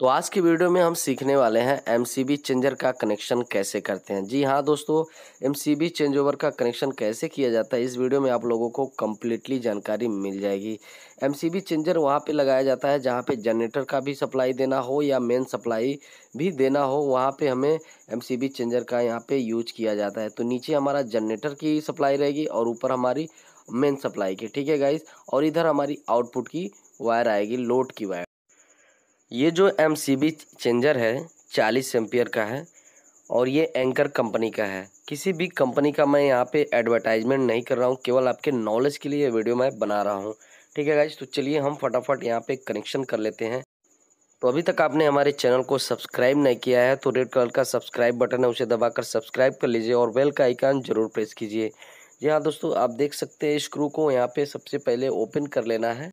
तो आज के वीडियो में हम सीखने वाले हैं एम चेंजर का कनेक्शन कैसे करते हैं जी हाँ दोस्तों एम चेंज ओवर का कनेक्शन कैसे किया जाता है इस वीडियो में आप लोगों को कम्प्लीटली जानकारी मिल जाएगी एम चेंजर वहाँ पे लगाया जाता है जहाँ पे जनरेटर का भी सप्लाई देना हो या मेन सप्लाई भी देना हो वहाँ पर हमें एम चेंजर का यहाँ पर यूज किया जाता है तो नीचे हमारा जनरेटर की सप्लाई रहेगी और ऊपर हमारी मेन सप्लाई की ठीक है गाइज और इधर हमारी आउटपुट की वायर आएगी लोड की वायर ये जो एम चेंजर है चालीस एम्पियर का है और ये एंकर कंपनी का है किसी भी कंपनी का मैं यहाँ पे एडवर्टाइजमेंट नहीं कर रहा हूँ केवल आपके नॉलेज के लिए वीडियो मैं बना रहा हूँ ठीक है गाइज तो चलिए हम फटाफट यहाँ पे कनेक्शन कर लेते हैं तो अभी तक आपने हमारे चैनल को सब्सक्राइब नहीं किया है तो रेड कलर का सब्सक्राइब बटन है उसे दबाकर सब्सक्राइब कर लीजिए और बेल का आइकान जरूर प्रेस कीजिए जी हाँ दोस्तों आप देख सकते हैं स्क्रू को यहाँ पे सबसे पहले ओपन कर लेना है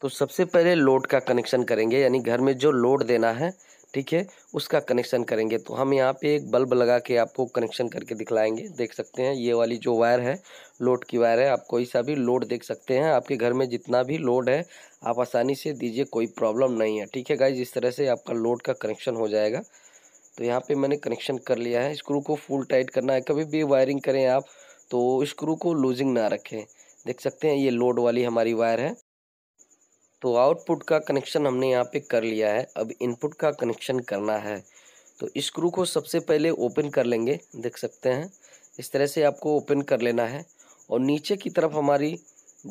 तो सबसे पहले लोड का कनेक्शन करेंगे यानी घर में जो लोड देना है ठीक है उसका कनेक्शन करेंगे तो हम यहाँ पे एक बल्ब लगा के आपको कनेक्शन करके दिखलाएंगे देख सकते हैं ये वाली जो वायर है लोड की वायर है आप कोई सा भी लोड देख सकते हैं आपके घर में जितना भी लोड है आप आसानी से दीजिए कोई प्रॉब्लम नहीं है ठीक है गाइज इस तरह से आपका लोड का कनेक्शन हो जाएगा तो यहाँ पर मैंने कनेक्शन कर लिया है स्क्रू को फुल टाइट करना है कभी भी वायरिंग करें आप तो स्क्रू को लूजिंग ना रखें देख सकते हैं ये लोड वाली हमारी वायर है तो आउटपुट का कनेक्शन हमने यहाँ पे कर लिया है अब इनपुट का कनेक्शन करना है तो स्क्रू को सबसे पहले ओपन कर लेंगे देख सकते हैं इस तरह से आपको ओपन कर लेना है और नीचे की तरफ हमारी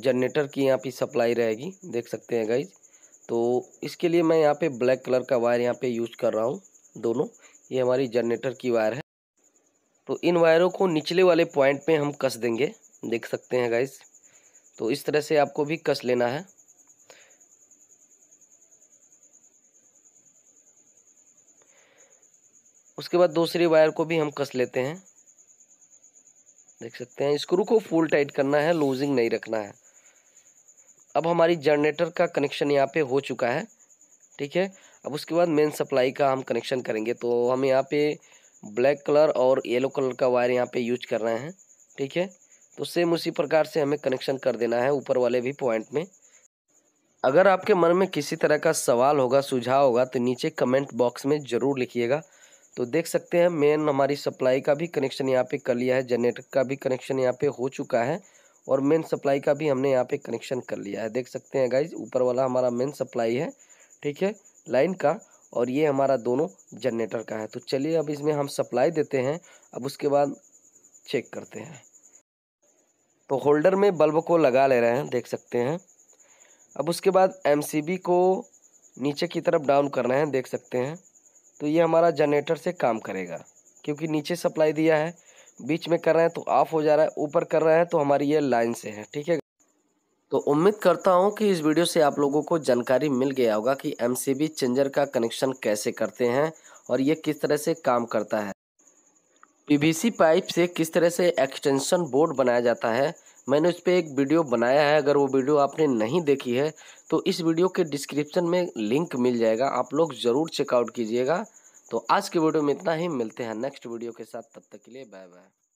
जनरेटर की यहाँ पे सप्लाई रहेगी देख सकते हैं गाइज तो इसके लिए मैं यहाँ पे ब्लैक कलर का वायर यहाँ पे यूज कर रहा हूँ दोनों ये हमारी जनरेटर की वायर है तो इन वायरों को निचले वाले पॉइंट पे हम कस देंगे देख सकते हैं गाइज तो इस तरह से आपको भी कस लेना है उसके बाद दूसरी वायर को भी हम कस लेते हैं देख सकते हैं स्क्रू को फुल टाइट करना है लूजिंग नहीं रखना है अब हमारी जनरेटर का कनेक्शन यहाँ पे हो चुका है ठीक है अब उसके बाद मेन सप्लाई का हम कनेक्शन करेंगे तो हम यहाँ पे ब्लैक कलर और येलो कलर का वायर यहाँ पे यूज कर रहे हैं ठीक है तो सेम उसी प्रकार से हमें कनेक्शन कर देना है ऊपर वाले भी पॉइंट में अगर आपके मन में किसी तरह का सवाल होगा सुझाव होगा तो नीचे कमेंट बॉक्स में ज़रूर लिखिएगा तो देख सकते हैं मेन हमारी सप्लाई का भी कनेक्शन यहाँ पे कर लिया है जनरेटर का भी कनेक्शन यहाँ पे हो चुका है और मेन सप्लाई का भी हमने यहाँ पे कनेक्शन कर लिया है देख सकते हैं गाइज ऊपर वाला हमारा मेन सप्लाई है ठीक है लाइन का और ये हमारा दोनों जनरेटर का है तो चलिए अब इसमें हम सप्लाई देते हैं अब उसके बाद चेक करते हैं तो होल्डर में बल्ब को लगा ले रहे हैं देख सकते हैं अब उसके बाद एम को नीचे की तरफ डाउन करना है देख सकते हैं तो ये हमारा जनरेटर से काम करेगा क्योंकि नीचे सप्लाई दिया है बीच में कर रहे हैं तो ऑफ हो जा रहा है ऊपर कर रहे हैं तो हमारी ये लाइन से है ठीक है तो उम्मीद करता हूँ कि इस वीडियो से आप लोगों को जानकारी मिल गया होगा कि एम चेंजर का कनेक्शन कैसे करते हैं और ये किस तरह से काम करता है पी पाइप से किस तरह से एक्सटेंशन बोर्ड बनाया जाता है मैंने उस पर एक वीडियो बनाया है अगर वो वीडियो आपने नहीं देखी है तो इस वीडियो के डिस्क्रिप्शन में लिंक मिल जाएगा आप लोग ज़रूर चेकआउट कीजिएगा तो आज के वीडियो में इतना ही मिलते हैं नेक्स्ट वीडियो के साथ तब तक के लिए बाय बाय